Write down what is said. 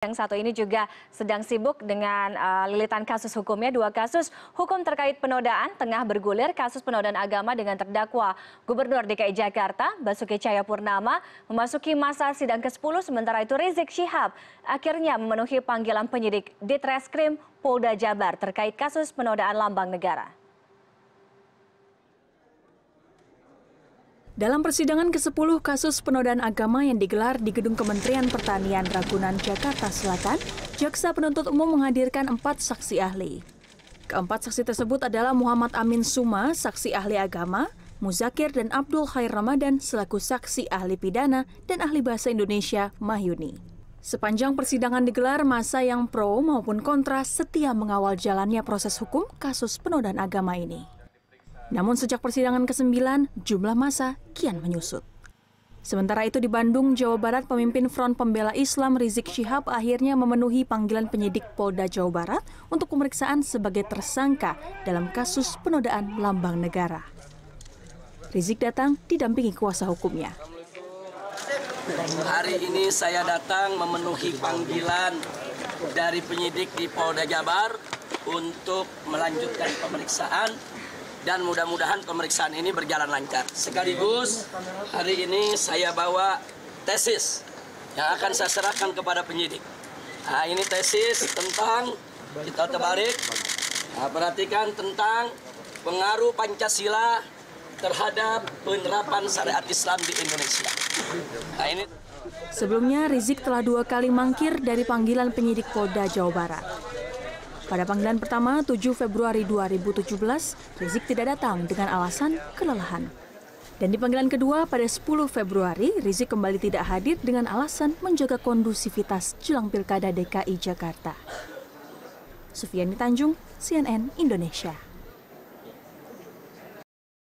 Yang satu ini juga sedang sibuk dengan uh, lilitan kasus hukumnya. Dua kasus hukum terkait penodaan tengah bergulir kasus penodaan agama dengan terdakwa Gubernur DKI Jakarta Basuki Cahayapurnama memasuki masa sidang ke-10 sementara itu Rizik Syihab akhirnya memenuhi panggilan penyidik Ditreskrim Polda Jabar terkait kasus penodaan lambang negara. Dalam persidangan ke-10 kasus penodaan agama yang digelar di Gedung Kementerian Pertanian Ragunan, Jakarta Selatan, Jaksa Penuntut Umum menghadirkan empat saksi ahli. Keempat saksi tersebut adalah Muhammad Amin Suma, saksi ahli agama, Muzakir dan Abdul Khair Ramadan selaku saksi ahli pidana dan ahli bahasa Indonesia Mahyuni. Sepanjang persidangan digelar, masa yang pro maupun kontra setia mengawal jalannya proses hukum kasus penodaan agama ini. Namun sejak persidangan ke-9, jumlah masa kian menyusut. Sementara itu di Bandung, Jawa Barat, pemimpin Front Pembela Islam Rizik Syihab akhirnya memenuhi panggilan penyidik Polda Jawa Barat untuk pemeriksaan sebagai tersangka dalam kasus penodaan lambang negara. Rizik datang didampingi kuasa hukumnya. Hari ini saya datang memenuhi panggilan dari penyidik di Polda Jabar untuk melanjutkan pemeriksaan dan mudah-mudahan pemeriksaan ini berjalan lancar. Sekaligus hari ini saya bawa tesis yang akan saya serahkan kepada penyidik. Nah, ini tesis tentang kita terbalik. Nah, perhatikan tentang pengaruh Pancasila terhadap penerapan syariat Islam di Indonesia. Nah, ini Sebelumnya Rizik telah dua kali mangkir dari panggilan penyidik Polda Jawa Barat. Pada panggilan pertama 7 Februari 2017, Rizik tidak datang dengan alasan kelelahan. Dan di panggilan kedua pada 10 Februari, Rizik kembali tidak hadir dengan alasan menjaga kondusivitas jelang Pilkada DKI Jakarta. Sufiani Tanjung, CNN Indonesia.